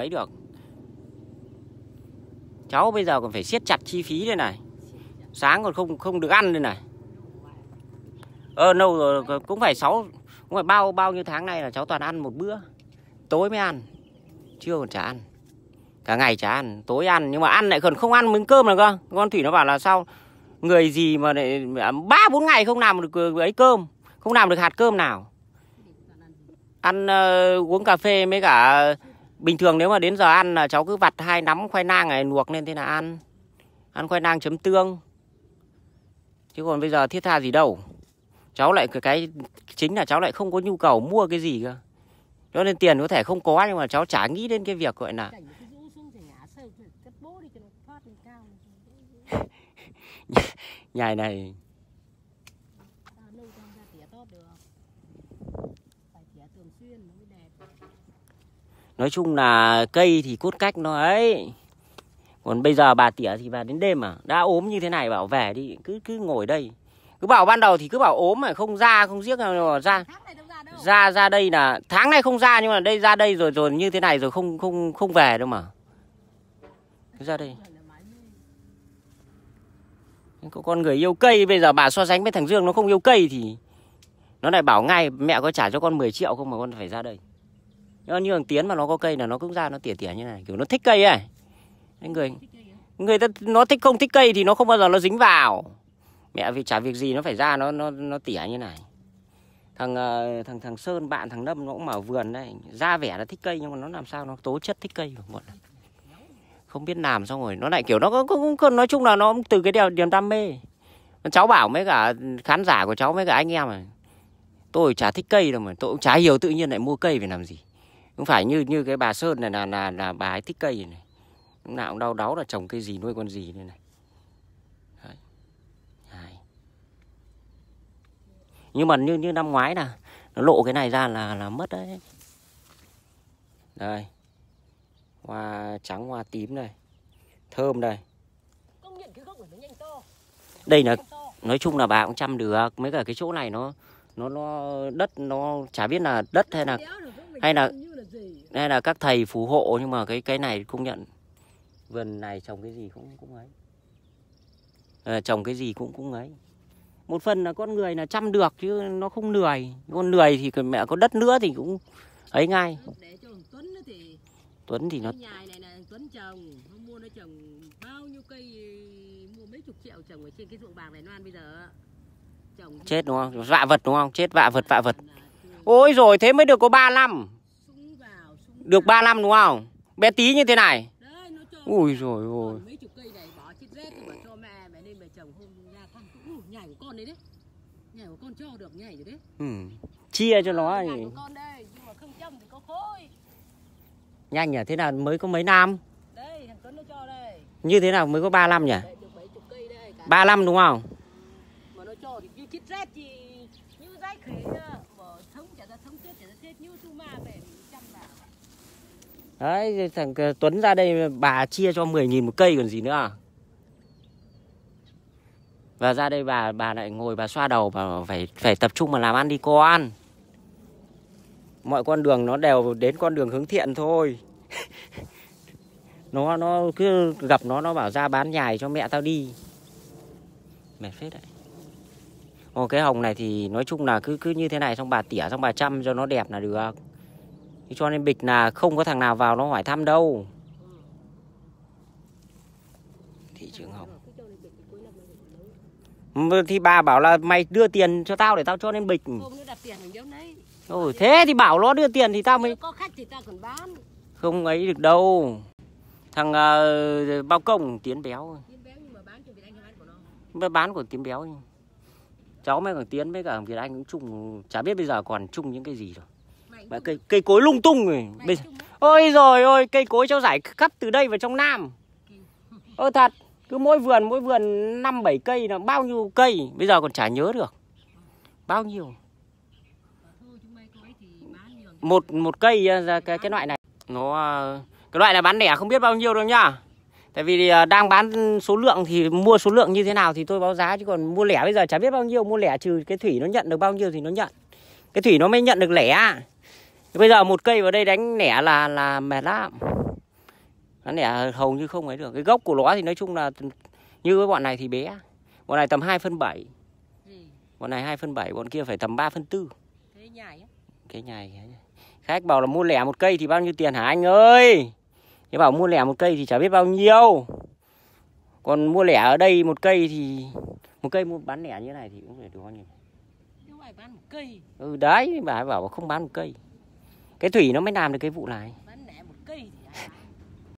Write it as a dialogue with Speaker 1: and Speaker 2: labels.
Speaker 1: ấy được cháu bây giờ còn phải siết chặt chi phí đây này sáng còn không không được ăn đây này ờ lâu rồi cũng phải sáu cũng phải bao bao nhiêu tháng nay là cháu toàn ăn một bữa tối mới ăn chưa còn chả ăn cả ngày chả ăn tối ăn nhưng mà ăn lại còn không ăn miếng cơm là cơ, con thủy nó bảo là sao người gì mà lại à, ba bốn ngày không làm được ờ, ấy cơm không làm được hạt cơm nào ăn uh, uống cà phê mới cả Bình thường nếu mà đến giờ ăn là cháu cứ vặt hai nắm khoai lang này luộc lên thế là ăn. Ăn khoai lang chấm tương. Chứ còn bây giờ thiết tha gì đâu. Cháu lại cái, chính là cháu lại không có nhu cầu mua cái gì cơ. Cho nên tiền có thể không có nhưng mà cháu chả nghĩ đến cái việc gọi là nhà này nói chung là cây thì cốt cách nó ấy còn bây giờ bà tỉa thì bà đến đêm mà đã ốm như thế này bảo về đi cứ cứ ngồi đây cứ bảo ban đầu thì cứ bảo ốm mà không ra không giếc nào ra ra ra đây là tháng này không ra nhưng mà đây ra đây rồi rồi như thế này rồi không không không về đâu mà ra đây có con người yêu cây bây giờ bà so sánh với thằng dương nó không yêu cây thì nó lại bảo ngay mẹ có trả cho con 10 triệu không mà con phải ra đây nó như thằng tiến mà nó có cây là nó cũng ra nó tỉa tỉa như này kiểu nó thích cây ấy Đấy, người người ta nó thích không thích cây thì nó không bao giờ nó dính vào mẹ vì chả việc gì nó phải ra nó nó nó tỉa như này thằng ờ, thằng thằng sơn bạn thằng lâm nó cũng mở vườn đây ra vẻ là thích cây nhưng mà nó làm sao nó tố chất thích cây của bọn không biết làm xong rồi nó lại kiểu nó cũng, cũng nói chung là nó cũng từ cái điều niềm đam mê cháu bảo mấy cả khán giả của cháu mấy cả anh em này tôi chả thích cây đâu mà tôi cũng chả hiểu tự nhiên lại mua cây về làm gì không phải như như cái bà sơn này là là là bà ấy thích cây này lúc nào cũng đau đáu là trồng cây gì nuôi con gì này này Đấy. nhưng mà như như năm ngoái là nó lộ cái này ra là là mất đấy đây hoa trắng hoa tím đây thơm đây đây là nói chung là bà cũng chăm được mấy cả cái chỗ này nó nó nó đất nó chả biết là đất hay là hay là hay là các thầy phù hộ nhưng mà cái cái này công nhận vườn này trồng cái gì cũng cũng ấy à, trồng cái gì cũng cũng ấy một phần là con người là chăm được chứ nó không lười con lười thì mẹ có đất nữa thì cũng ấy ngay Tuấn thì nó nhà này là Tuấn trồng hôm mua nó trồng bao nhiêu cây mua mấy chục triệu trồng ở trên cái ruộng bạc này nó ăn bây giờ Chết đúng không? Vạ vật đúng không? Chết vạ vật vạ vật. Ôi rồi thế mới được có năm Được năm đúng không? Bé tí như thế này. Ui rồi ôi. Chia cho nó. thì Nhanh nhỉ, thế nào mới có mấy năm? Như thế nào mới có năm nhỉ? Đây, năm đúng không? Đấy, thằng Tuấn ra đây bà chia cho 10.000 một cây còn gì nữa à? Và ra đây bà bà lại ngồi bà xoa đầu bà phải phải tập trung mà làm ăn đi con. Mọi con đường nó đều đến con đường hướng thiện thôi. nó nó cứ gặp nó nó bảo ra bán nhài cho mẹ tao đi. Mệt phết đấy còn cái hồng này thì nói chung là cứ cứ như thế này xong bà tỉa xong bà chăm cho nó đẹp là được cho nên bịch là không có thằng nào vào nó hỏi thăm đâu thị trường hồng ừ, thì bà bảo là mày đưa tiền cho tao để tao cho nên bịch ừ, thế thì bảo nó đưa tiền thì tao mới có khách thì tao còn bán không ấy được đâu thằng uh, bao công tiến béo, tiến béo nhưng mà bán của tiến béo cháu mấy thằng tiến với cả thằng việt anh cũng chung chả biết bây giờ còn chung những cái gì rồi mà cây cây cối lung tung rồi bây giờ ôi rồi ôi cây cối cháu giải cắt từ đây vào trong nam ơ thật cứ mỗi vườn mỗi vườn năm bảy cây là bao nhiêu cây bây giờ còn chả nhớ được bao nhiêu một một cây cái, cái loại này nó à, cái loại này bán lẻ không biết bao nhiêu đâu nhá Tại vì ờ, đang bán số lượng thì mua số lượng như thế nào thì tôi báo giá chứ còn mua lẻ bây giờ chả biết bao nhiêu mua lẻ trừ cái thủy nó nhận được bao nhiêu thì nó nhận. Cái thủy nó mới nhận được lẻ. Bây giờ một cây vào đây đánh lẻ là là mệt lắm. Nó lẻ hầu như không ấy được. Cái gốc của nó thì nói chung là như cái bọn này thì bé. Bọn này tầm 2 phân 7. Bọn này 2 phân 7, bọn kia phải tầm 3 phân 4. Cái nhảy Cái nhảy Khách bảo là mua lẻ một cây thì bao nhiêu tiền hả anh ơi? nhưng bảo mua lẻ một cây thì chả biết bao nhiêu còn mua lẻ ở đây một cây thì một cây mua bán lẻ như thế này thì cũng phải được bao nhiêu bán một cây ừ đấy bà ấy bảo không bán một cây cái thủy nó mới làm được cái vụ này bán lẻ một cây thì